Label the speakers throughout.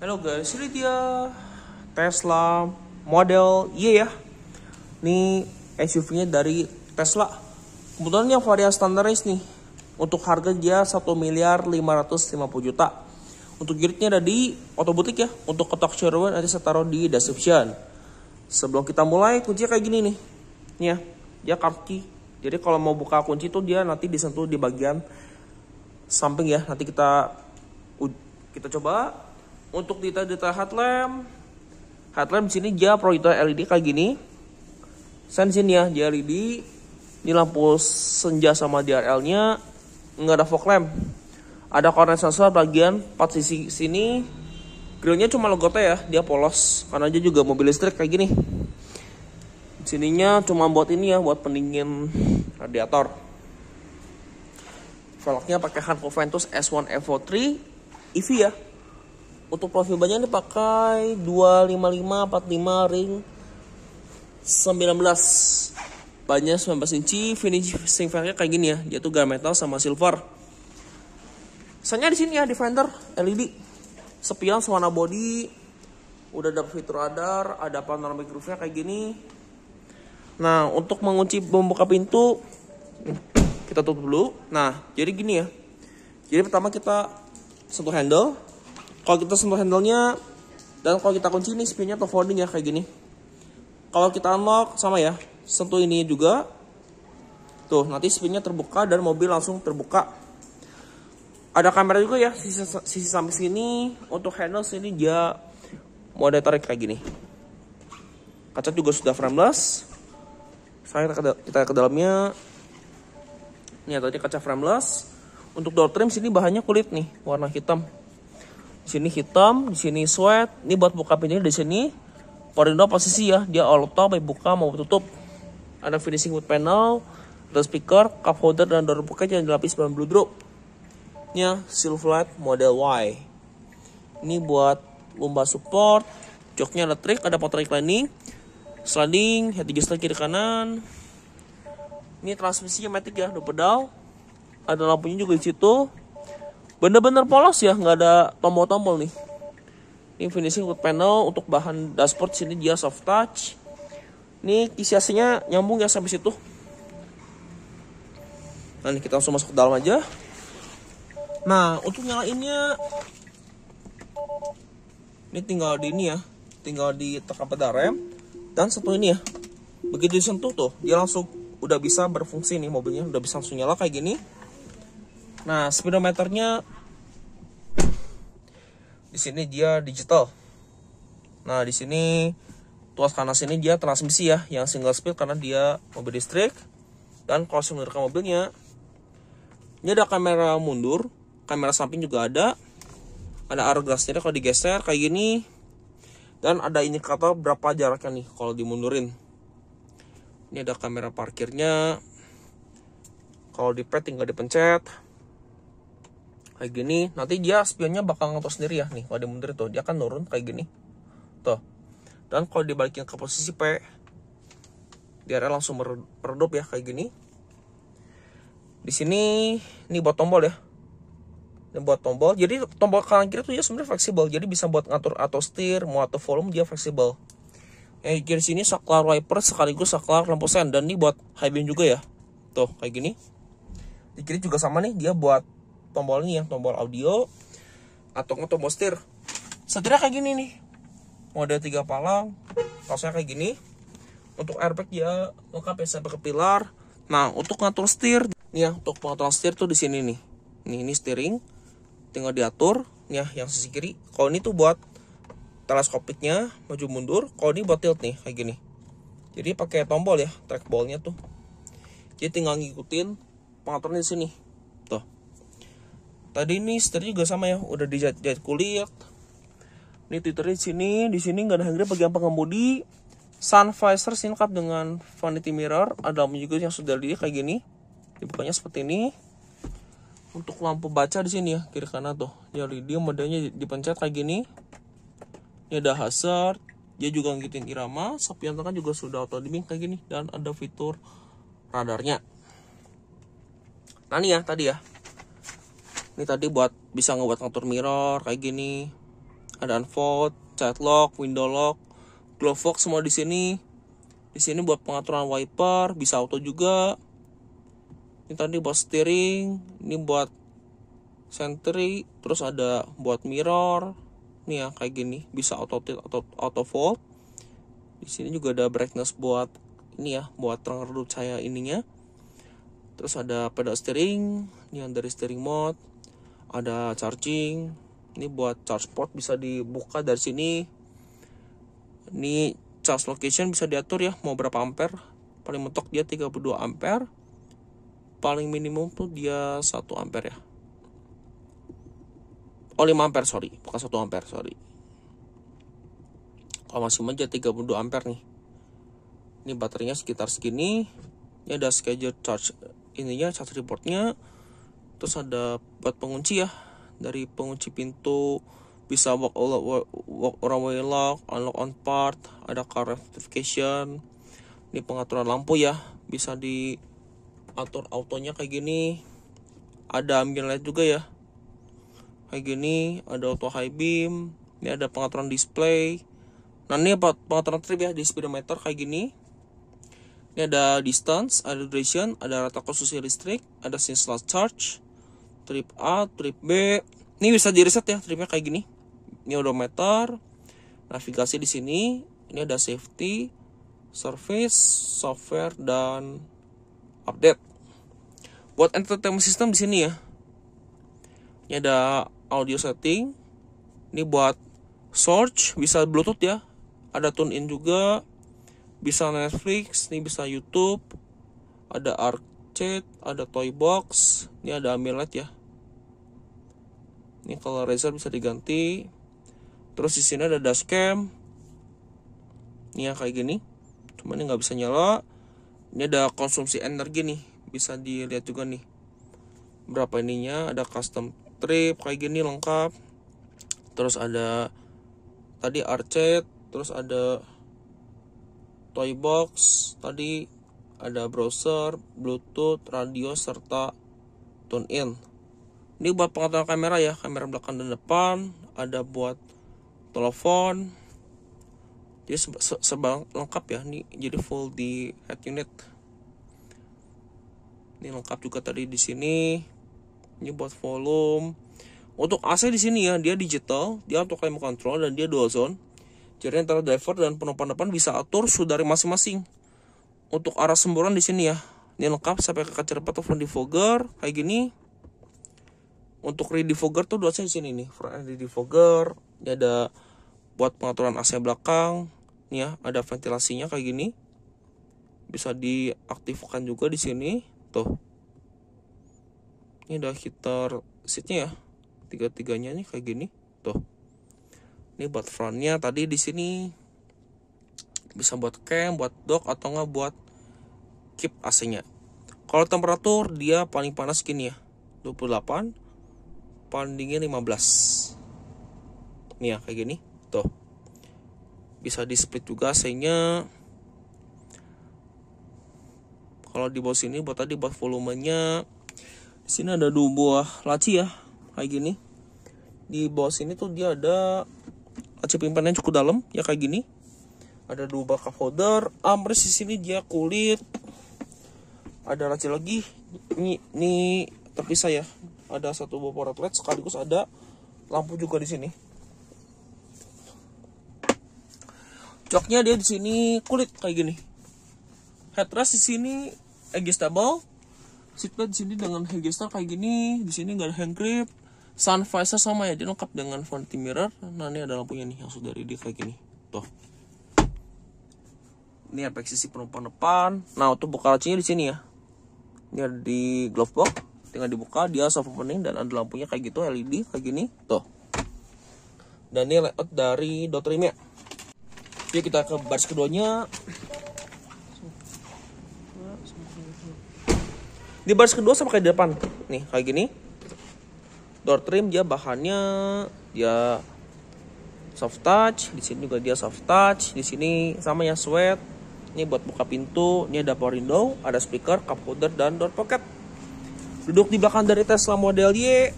Speaker 1: Halo guys, ini dia Tesla model Y ya. Ini SUV-nya dari Tesla. Kebetulan yang varian standaris nih, untuk harga dia 1 miliar 550 juta. Untuk unitnya ada di Otobutik ya. Untuk kotak showroom nanti saya taruh di description. Sebelum kita mulai kuncinya kayak gini nih. Nih ya, dia kaki. Jadi kalau mau buka kunci itu dia nanti disentuh di bagian samping ya. Nanti kita kita coba untuk detail-detail headlamp. Headlamp di sini dia proyektor LED kayak gini. Sensin ya, dia LED. Ini lampu senja sama DRL-nya nggak ada fog lamp. Ada corner sensor bagian 4 sisi sini. Grillnya cuma logote ya, dia polos. Karena aja juga mobil listrik kayak gini. Sininya cuma buat ini ya, buat pendingin radiator. Velgnya pakai Hankook Ventus S1 Evo 3 EV ya. Untuk profil bannya ini pakai 255 45 ring 19 bannya 19 inci finishing fare kayak gini ya dia gak metal sama silver soalnya di sini ya Defender LED sepian suara body udah ada fitur radar ada panoramic roofnya kayak gini nah untuk mengunci membuka pintu kita tutup dulu nah jadi gini ya jadi pertama kita sentuh handle kalau kita sentuh handle nya dan kalau kita kunci ini spinnya atau folding ya kayak gini kalau kita unlock sama ya sentuh ini juga. Tuh, nanti spinnya terbuka dan mobil langsung terbuka. Ada kamera juga ya, sisi, sisi samping sini. Untuk handle sini dia mau ada tarik kayak gini. Kaca juga sudah frameless. saya kita ke, kita ke dalamnya. Ini tadi kaca frameless. Untuk door trim sini bahannya kulit nih, warna hitam. Di sini hitam, di sini sweat. Ini buat buka pintunya di sini. Porindo posisi ya, dia auto baik buka mau tutup ada finishing wood panel, ada speaker, cup holder, dan door pocket yang dilapis bahan blue drop. silver light Model Y. Ini buat lomba support, joknya elektrik, ada power lining, sliding, head adjuster kiri kanan. Ini transmisinya matic ya, dua pedal. Ada lampunya juga di situ. Bener-bener polos ya, nggak ada tombol-tombol nih. Ini finishing wood panel untuk bahan dashboard sini dia soft touch ini kisiasinya nyambung ya sampai situ. Nah, ini kita langsung masuk ke dalam aja. Nah, untuk nyalainnya ini tinggal di ini ya, tinggal di tekan pada rem dan satu ini ya. Begitu disentuh tuh, dia langsung udah bisa berfungsi nih mobilnya, udah bisa langsung nyala kayak gini. Nah, speedometernya di sini dia digital. Nah, di sini tuas kanan sini dia transmisi ya yang single speed karena dia mobil listrik dan kalau crossing ke mobilnya ini ada kamera mundur kamera samping juga ada ada arah gelasnya kalau digeser kayak gini dan ada indikator berapa jaraknya nih kalau dimundurin ini ada kamera parkirnya kalau di pet tinggal dipencet kayak gini nanti dia spionnya bakal ngatur sendiri ya nih kalau dimundurin tuh dia akan turun kayak gini tuh dan kalau dibalikin ke posisi P dia langsung meredup ya kayak gini di sini ini buat tombol ya dan buat tombol jadi tombol kanan kiri tuh ya sebenarnya fleksibel jadi bisa buat ngatur atau setir mau atau volume dia fleksibel yang eh, kiri sini saklar wiper sekaligus saklar lampu sen dan ini buat high beam juga ya tuh kayak gini di kiri juga sama nih dia buat tombol ini ya tombol audio atau tombol setir setirnya kayak gini nih model tiga palang saya kayak gini untuk airbag dia lengkap ya sampai ke pilar nah untuk ngatur setir nih ya untuk pengaturan setir tuh di sini nih nih ini steering tinggal diatur nih ya yang sisi kiri kalau ini tuh buat teleskopiknya maju mundur kalau ini buat tilt nih kayak gini jadi pakai tombol ya trackballnya tuh jadi tinggal ngikutin pengaturan di sini tuh tadi ini setir juga sama ya udah dijahit kulit ini Twitternya di sini, di sini nggak ada hanggri bagian pengemudi. Sun visor singkat dengan vanity mirror. Ada lampu juga yang sudah di kayak gini. Dibukanya seperti ini. Untuk lampu baca di sini ya, kiri kanan tuh. Jadi dia modelnya dipencet kayak gini. Ini ada hazard. Dia juga ngikutin irama. Sapi kan juga sudah auto dimming kayak gini. Dan ada fitur radarnya. Nah ini ya tadi ya. Ini tadi buat bisa ngebuat ngatur mirror kayak gini ada Unfold, lock, Window Lock, glove box semua di sini. Di sini buat pengaturan wiper, bisa auto juga. Ini tadi buat steering, ini buat sentry, terus ada buat mirror. ini ya kayak gini, bisa auto tilt, auto, auto fold. Di sini juga ada brightness buat ini ya, buat terang redup cahaya ininya. Terus ada pedal steering, ini yang dari steering mode. Ada charging, ini buat charge port bisa dibuka dari sini ini charge location bisa diatur ya mau berapa ampere paling mentok dia 32 ampere paling minimum tuh dia 1 ampere ya oh 5 ampere sorry bukan 1 ampere sorry kalau masih aja ya 32 ampere nih ini baterainya sekitar segini ini ada schedule charge ininya charge reportnya terus ada buat pengunci ya dari pengunci pintu bisa walk all walk around way lock, unlock on part, ada car notification. Ini pengaturan lampu ya, bisa di atur autonya kayak gini. Ada ambient light juga ya. Kayak gini, ada auto high beam, ini ada pengaturan display. Nah, ini pengaturan trip ya di speedometer kayak gini. Ini ada distance, ada duration, ada rata konsumsi listrik, ada since charge, trip A, trip B. Ini bisa di reset ya, tripnya kayak gini. Ini odometer, navigasi di sini, ini ada safety, service, software dan update. Buat entertainment system di sini ya. Ini ada audio setting. Ini buat search bisa Bluetooth ya. Ada tune in juga. Bisa Netflix, ini bisa YouTube. Ada arcade, ada toy box, ini ada amulet ya ini kalau razor bisa diganti terus di sini ada dashcam ini yang kayak gini cuman ini nggak bisa nyala ini ada konsumsi energi nih bisa dilihat juga nih berapa ininya ada custom trip kayak gini lengkap terus ada tadi arcade terus ada toy box tadi ada browser bluetooth radio serta tune in ini buat pengaturan kamera ya, kamera belakang dan depan, ada buat telepon. Jadi se se sebang lengkap ya, ini jadi full di head unit. Ini lengkap juga tadi di sini. Ini buat volume. Untuk AC di sini ya, dia digital, dia untuk climate control dan dia dual zone. Jadi antara driver dan penumpang depan bisa atur sudah dari masing-masing. Untuk arah semburan di sini ya, ini lengkap sampai ke kaca depan atau di fogger kayak gini untuk ready fogger tuh dua di sini nih front end ready fogger ini ada buat pengaturan AC belakang nih ya ada ventilasinya kayak gini bisa diaktifkan juga di sini tuh ini ada heater seatnya ya tiga tiganya nih kayak gini tuh ini buat frontnya tadi di sini bisa buat cam buat dock atau nggak buat keep AC nya kalau temperatur dia paling panas gini ya 28 pandingnya 15 nih ya kayak gini tuh bisa di split juga sehingga kalau di bawah sini buat tadi buat volumenya di sini ada dua buah laci ya kayak gini di bawah sini tuh dia ada laci yang cukup dalam ya kayak gini ada dua buah cup holder amres di sini dia kulit ada laci lagi ini, ini terpisah ya ada satu power outlet sekaligus ada lampu juga di sini joknya dia di sini kulit kayak gini headrest di sini adjustable seatbelt di sini dengan headrest kayak gini di sini nggak ada hand grip sun visor sama ya dia lengkap dengan front mirror nah ini ada lampunya nih yang dari dia kayak gini tuh ini efek sisi penumpang depan nah untuk buka lacinya di sini ya ini ada di glove box tinggal dibuka dia soft opening dan ada lampunya kayak gitu LED kayak gini tuh dan ini layout dari Dotrim ya yuk kita ke baris keduanya di baris kedua sama kayak di depan nih kayak gini door trim dia bahannya dia soft touch di sini juga dia soft touch di sini sama yang sweat ini buat buka pintu ini ada power window ada speaker cup holder dan door pocket Duduk di belakang dari Tesla Model Y.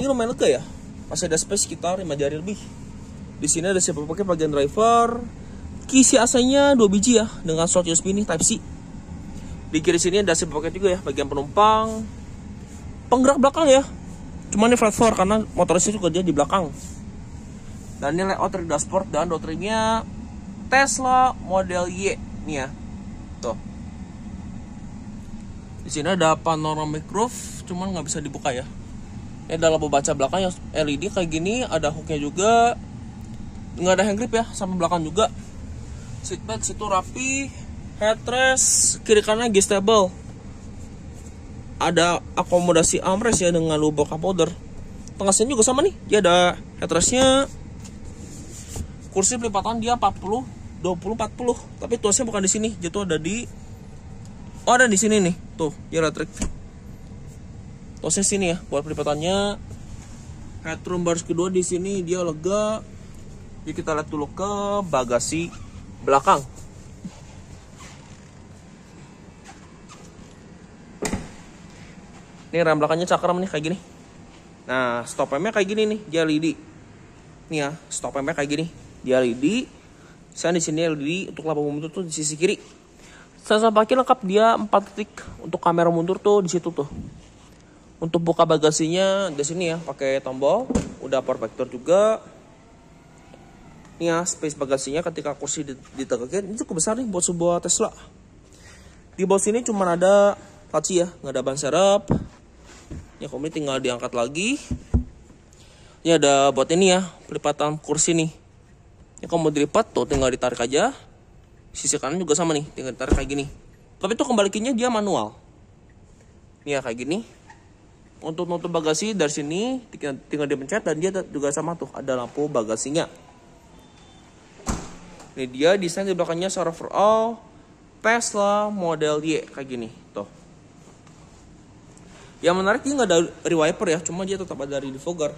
Speaker 1: Ini lumayan lega ya. Masih ada space sekitar 5 jari lebih. Di sini ada siapa pakai bagian driver. Kisi AC-nya 2 biji ya dengan slot USB ini Type C. Di kiri sini ada siapa pakai juga ya bagian penumpang. Penggerak belakang ya. Cuman ini flat floor karena motor juga dia di belakang. Dan ini layout dari dashboard dan door Tesla model Y nih ya. Tuh di sini ada panoramic roof cuman nggak bisa dibuka ya ini dalam pembaca belakang yang LED kayak gini ada hooknya juga nggak ada hand grip ya sampai belakang juga seatbelt situ rapi headrest kiri kanan gestable ada akomodasi armrest ya dengan lubang cup holder tengah sini juga sama nih dia ada headrestnya kursi pelipatan dia 40 20 40 tapi tuasnya bukan di sini jatuh ada di oh ada di sini nih tuh dia retrik tosnya sini ya buat pelipatannya headroom baris kedua di sini dia lega jadi kita lihat dulu ke bagasi belakang ini rem belakangnya cakram nih kayak gini nah stop remnya kayak gini nih dia lidi e nih ya stop remnya kayak gini dia lidi e saya di sini lidi e untuk lampu itu tuh di sisi kiri parkir lengkap dia 4 titik untuk kamera mundur tuh di situ tuh. Untuk buka bagasinya di sini ya pakai tombol, udah power factor juga. Ini ya space bagasinya ketika kursi ditegakkan ini cukup besar nih buat sebuah Tesla. Di bawah sini cuma ada laci ya, nggak ada ban serep. Ya kalau tinggal diangkat lagi. Ini ada buat ini ya, pelipatan kursi nih. ini ya, kamu dilipat tuh tinggal ditarik aja sisi kanan juga sama nih tinggal tarik kayak gini tapi itu kembalikinnya dia manual nih ya kayak gini untuk nutup bagasi dari sini tinggal, tinggal pencet dan dia juga sama tuh ada lampu bagasinya ini dia desain di belakangnya secara overall Tesla model Y kayak gini tuh yang menarik dia nggak ada rewiper ya cuma dia tetap ada redefogger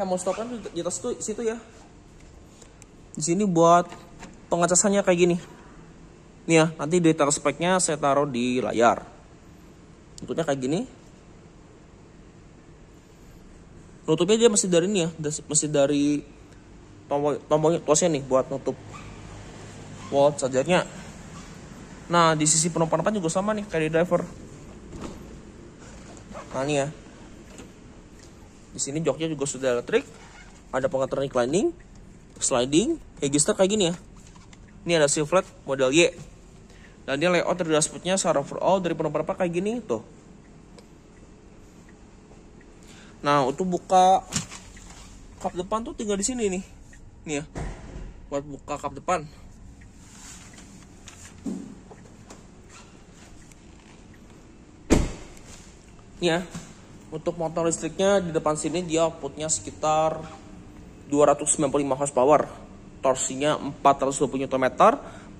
Speaker 1: hemostopnya kan di atas tuh situ ya di sini buat pengecasannya kayak gini. Nih ya, nanti data speknya saya taruh di layar. Bentuknya kayak gini. Nutupnya dia masih dari ini ya, masih dari tombol tombolnya tuasnya nih buat nutup wall chargernya. Nah, di sisi penumpang depan juga sama nih kayak di driver. Nah, ini ya. Di sini joknya juga sudah elektrik, ada pengaturan reclining, sliding, register kayak gini ya. Ini ada silhouette model Y. Dan dia layout dari dashboardnya secara overall dari penumpang kayak gini tuh. Nah, untuk buka kap depan tuh tinggal di sini nih. Nih ya. Buat buka kap depan. Nih ya. Untuk motor listriknya di depan sini dia outputnya sekitar 295 horsepower torsinya 420 Nm,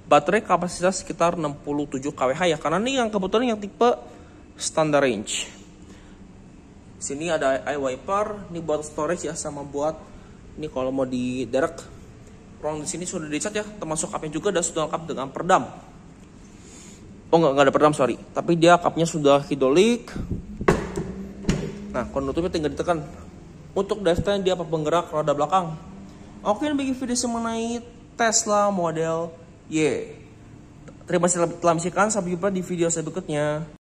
Speaker 1: baterai kapasitas sekitar 67 kWh ya, karena ini yang kebetulan yang tipe standar range. Sini ada eye wiper, ini buat storage ya sama buat ini kalau mau di derek. Ruang di sini sudah dicat ya, termasuk cupnya juga dan sudah lengkap dengan perdam. Oh enggak, enggak ada perdam, sorry. Tapi dia cupnya sudah hidrolik. Nah, konutupnya tinggal ditekan. Untuk dashboard dia apa penggerak roda belakang Oke, ini bagi video mengenai Tesla model Y. Terima kasih telah menyaksikan, sampai jumpa di video saya berikutnya.